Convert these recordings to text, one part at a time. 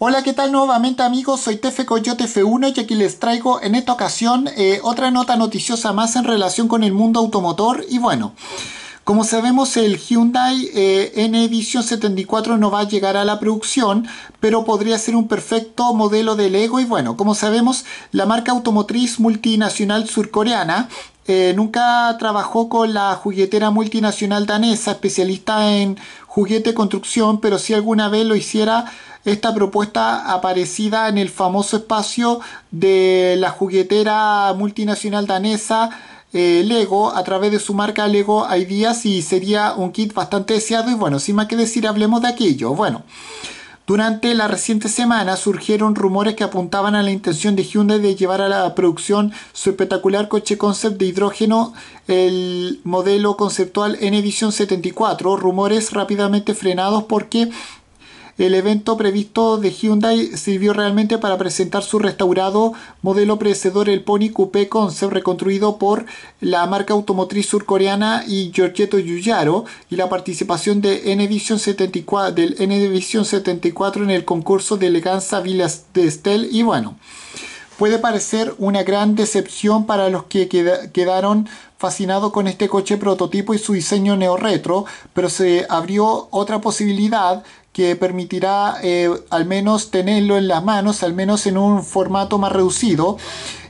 Hola, ¿qué tal nuevamente amigos? Soy Tefe Coyote F1 y aquí les traigo en esta ocasión eh, otra nota noticiosa más en relación con el mundo automotor y bueno... Como sabemos, el Hyundai eh, N Edition 74 no va a llegar a la producción, pero podría ser un perfecto modelo de Lego. Y bueno, como sabemos, la marca automotriz multinacional surcoreana eh, nunca trabajó con la juguetera multinacional danesa especialista en juguete construcción, pero si alguna vez lo hiciera esta propuesta aparecida en el famoso espacio de la juguetera multinacional danesa eh, Lego a través de su marca Lego Ideas y sería un kit bastante deseado y bueno, sin más que decir, hablemos de aquello. Bueno. Durante la reciente semana surgieron rumores que apuntaban a la intención de Hyundai de llevar a la producción su espectacular coche concept de hidrógeno, el modelo conceptual en edición 74, rumores rápidamente frenados porque el evento previsto de Hyundai sirvió realmente para presentar su restaurado modelo predecesor, el Pony Coupé ser reconstruido por la marca automotriz surcoreana y Giorgetto Yuyaro, y la participación de 74, del N-Vision 74 en el concurso de elegancia Villa de Estel, y bueno puede parecer una gran decepción para los que quedaron fascinados con este coche prototipo y su diseño retro pero se abrió otra posibilidad que permitirá eh, al menos tenerlo en las manos, al menos en un formato más reducido.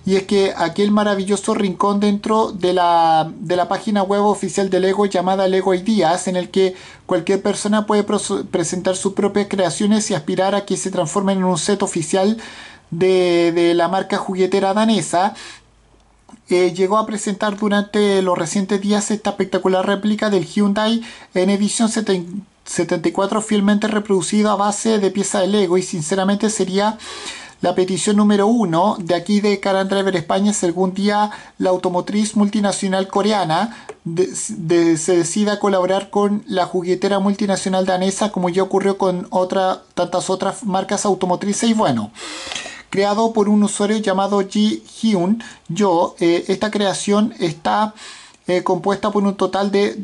Y es que aquel maravilloso rincón dentro de la, de la página web oficial de Lego llamada Lego Ideas, en el que cualquier persona puede presentar sus propias creaciones y aspirar a que se transformen en un set oficial de, la marca juguetera danesa, eh, llegó a presentar durante los recientes días esta espectacular réplica del Hyundai en edición 74 fielmente reproducido a base de pieza de Lego y sinceramente sería la petición número uno de aquí de Caran Driver España si algún día la automotriz multinacional coreana se decida colaborar con la juguetera multinacional danesa como ya ocurrió con otra, tantas otras marcas automotrices y bueno creado por un usuario llamado Ji Hyun Yo. Eh, esta creación está eh, compuesta por un total de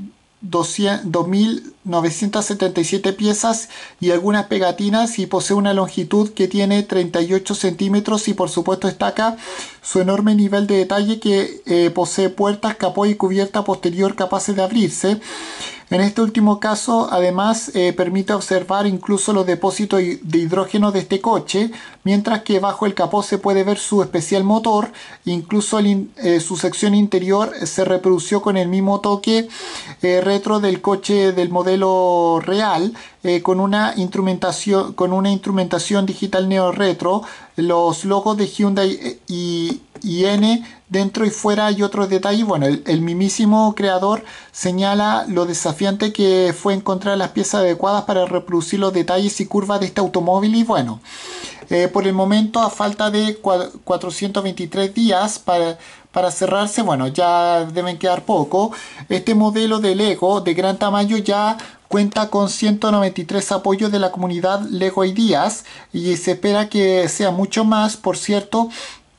2.977 piezas y algunas pegatinas y posee una longitud que tiene 38 centímetros y por supuesto destaca su enorme nivel de detalle que eh, posee puertas, capó y cubierta posterior capaces de abrirse. En este último caso, además, eh, permite observar incluso los depósitos de hidrógeno de este coche, mientras que bajo el capó se puede ver su especial motor, incluso eh, su sección interior se reprodució con el mismo toque eh, retro del coche del modelo real, con, una instrumentación, con una instrumentación digital neo retro, los logos de Hyundai y y N, dentro y fuera hay otros detalles. Bueno, el, mismísimo creador señala lo desafiante que fue encontrar las piezas adecuadas para reproducir los detalles y curvas de este automóvil y bueno. Eh, por el momento, a falta de 423 días para, para cerrarse, bueno, ya deben quedar poco. Este modelo de Lego de gran tamaño ya cuenta con 193 apoyos de la comunidad Lego y y se espera que sea mucho más, por cierto,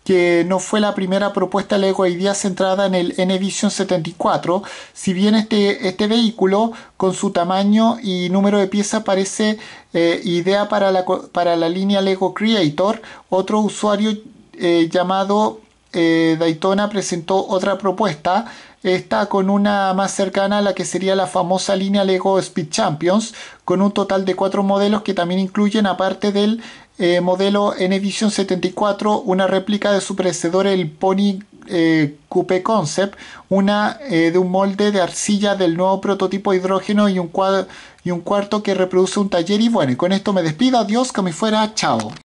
que no fue la primera propuesta Lego Idea centrada en el N-Vision 74, si bien este, este vehículo con su tamaño y número de piezas parece eh, idea para la, para la línea Lego Creator, otro usuario eh, llamado eh, Daytona presentó otra propuesta, esta con una más cercana a la que sería la famosa línea Lego Speed Champions, con un total de cuatro modelos que también incluyen, aparte del eh, modelo en edición 74, una réplica de su predecesor, el Pony eh, Coupe Concept, una eh, de un molde de arcilla del nuevo prototipo hidrógeno y un, y un cuarto que reproduce un taller. Y bueno, y con esto me despido, adiós, que me fuera, chao.